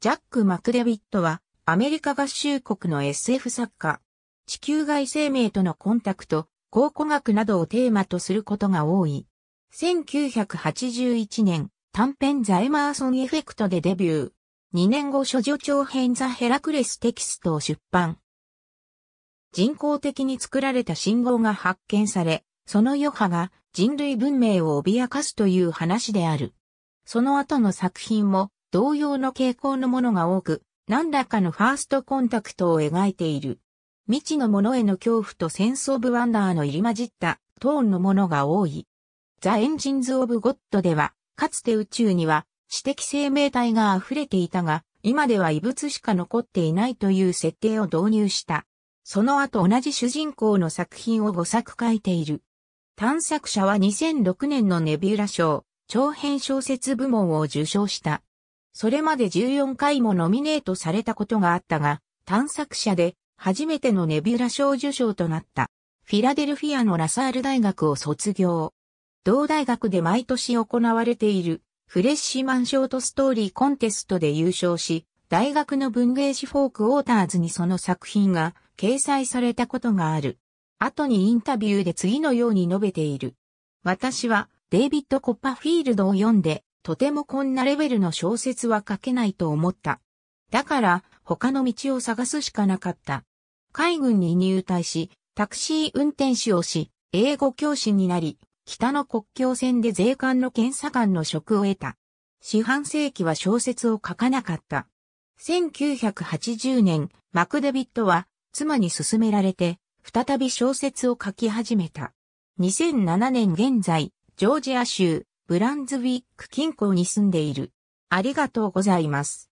ジャック・マクデビットは、アメリカ合衆国の SF 作家。地球外生命とのコンタクト、考古学などをテーマとすることが多い。1981年、短編ザ・エマーソン・エフェクトでデビュー。2年後諸女長編ザ・ヘラクレステキストを出版。人工的に作られた信号が発見され、その余波が人類文明を脅かすという話である。その後の作品も同様の傾向のものが多く、何らかのファーストコンタクトを描いている。未知のものへの恐怖とセンスオブワンダーの入り混じったトーンのものが多い。ザ・エンジンズ・オブ・ゴッドでは、かつて宇宙には知的生命体が溢れていたが、今では異物しか残っていないという設定を導入した。その後同じ主人公の作品を5作書いている。探索者は2006年のネビューラ賞、長編小説部門を受賞した。それまで14回もノミネートされたことがあったが、探索者で初めてのネビュラ賞受賞となった。フィラデルフィアのラサール大学を卒業。同大学で毎年行われているフレッシュマンショートストーリーコンテストで優勝し、大学の文芸誌フォークウォーターズにその作品が掲載されたことがある。後にインタビューで次のように述べている。私はデイビッド・コッパフィールドを読んでとてもこんなレベルの小説は書けないと思った。だから、他の道を探すしかなかった。海軍に入隊し、タクシー運転手をし、英語教師になり、北の国境線で税関の検査官の職を得た。四半世紀は小説を書かなかった。1980年、マクデビットは妻に勧められて、再び小説を書き始めた。2007年現在、ジョージア州ブランズウィック近郊に住んでいる。ありがとうございます。